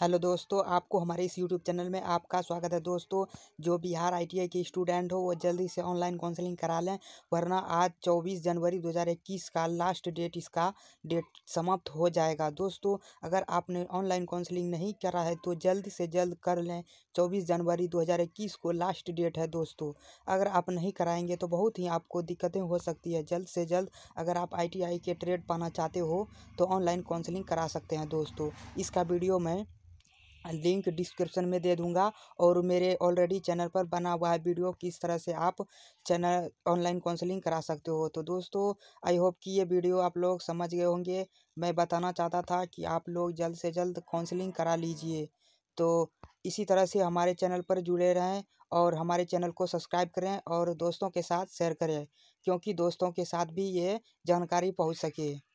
hello दोस्तों आपको हमारे इस यूट्यूब चैनल में आपका स्वागत है दोस्तों जो बिहार आईटीआई के स्टूडेंट हो वो जल्दी से ऑनलाइन काउंसलिंग करा लें वरना आज 24 जनवरी 2021 का लास्ट डेट इसका डेट समाप्त हो जाएगा दोस्तों अगर आपने ऑनलाइन काउंसलिंग नहीं करा है तो जल्द से जल्द कर लें चौबीस जनवरी दो को लास्ट डेट है दोस्तों अगर आप नहीं कराएंगे तो बहुत ही आपको दिक्कतें हो सकती है जल्द से जल्द अगर आप आई के ट्रेड पाना चाहते हो तो ऑनलाइन काउंसलिंग करा सकते हैं दोस्तों इसका वीडियो मैं लिंक डिस्क्रिप्शन में दे दूंगा और मेरे ऑलरेडी चैनल पर बना हुआ है वीडियो किस तरह से आप चैनल ऑनलाइन काउंसलिंग करा सकते हो तो दोस्तों आई होप कि ये वीडियो आप लोग समझ गए होंगे मैं बताना चाहता था कि आप लोग जल्द से जल्द काउंसलिंग करा लीजिए तो इसी तरह से हमारे चैनल पर जुड़े रहें और हमारे चैनल को सब्सक्राइब करें और दोस्तों के साथ शेयर करें क्योंकि दोस्तों के साथ भी ये जानकारी पहुँच सके